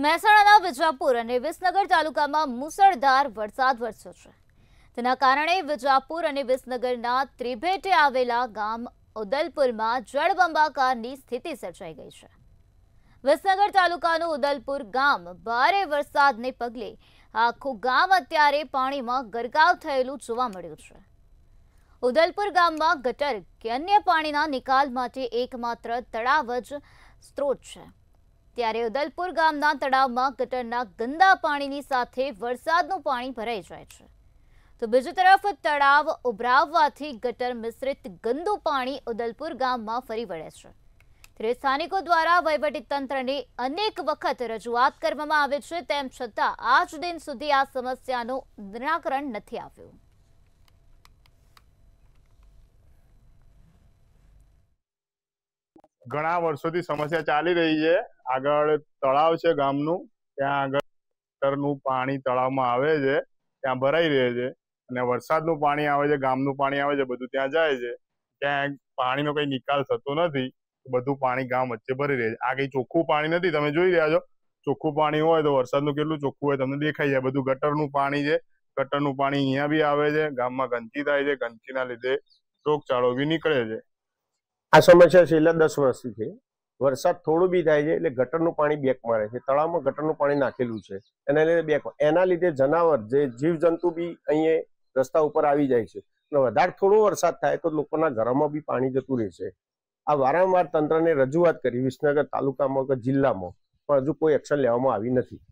મહેસાણાના વિજાપુર અને વિસનગર તાલુકામાં મુસળધાર વરસાદ વરસ્યો છે તેના કારણે વિજાપુર અને વિસનગરના ત્રિભેટે આવેલા ગામ ઉદલપુરમાં જળબંબાકારની સ્થિતિ સર્જાઈ ગઈ છે વિસનગર તાલુકાનું ઉદલપુર ગામ ભારે વરસાદને પગલે આખું ગામ અત્યારે પાણીમાં ગરકાવ થયેલું જોવા મળ્યું છે ઉદલપુર ગામમાં ગટર કે અન્ય પાણીના નિકાલ માટે એકમાત્ર તળાવ જ સ્ત્રોત છે ત્યારે ઉદલપુર ગામના તળાવમાં ગટરના ગંદા પાણીની સાથે વરસાદનું પાણી ભરાઈ જાય છે તો બીજી તરફ તળાવ ઉભરાવવાથી ગટર મિશ્રિત ગંદુ પાણી ઉદલપુર ગામમાં ફરી વળે છે ત્યારે સ્થાનિકો દ્વારા તંત્રને અનેક વખત રજૂઆત કરવામાં આવે છે તેમ છતાં આજ દિન સુધી આ સમસ્યાનું નિરાકરણ નથી આવ્યું ઘણા વર્ષોથી સમસ્યા ચાલી રહી છે આગળ તળાવ છે ગામનું ત્યાં આગળ આગળનું પાણી તળાવમાં આવે છે ત્યાં ભરાઈ રહે છે અને વરસાદનું પાણી આવે છે ગામનું પાણી આવે છે બધું ત્યાં જાય છે ત્યાં પાણીનો કઈ નિકાલ થતો નથી બધું પાણી ગામ વચ્ચે ભરી રહે છે આ કઈ ચોખ્ખું પાણી નથી તમે જોઈ રહ્યા છો ચોખ્ખું પાણી હોય તો વરસાદનું કેટલું ચોખ્ખું હોય તમને દેખાઈ જાય બધું ગટરનું પાણી છે ગટરનું પાણી અહીંયા બી આવે છે ગામમાં ગંદકી થાય છે ગંદકીના લીધે રોગચાળો બી નીકળે છે આ સમસ્યા છેલ્લા દસ વર્ષથી છે વરસાદ થોડું બી થાય છે એટલે ગટરનું પાણી બેક મારે છે તળાવમાં ગટરનું પાણી નાખેલું છે એના લીધે બેક એના લીધે જનાવર જે જીવજંતુ બી અહીંયા રસ્તા ઉપર આવી જાય છે અને વધારે થોડો વરસાદ થાય તો લોકોના ઘરોમાં બી પાણી જતું રહેશે આ વારંવાર તંત્રને રજૂઆત કરી વિસનગર તાલુકામાં કે જિલ્લામાં પણ હજુ કોઈ એક્શન લેવામાં આવી નથી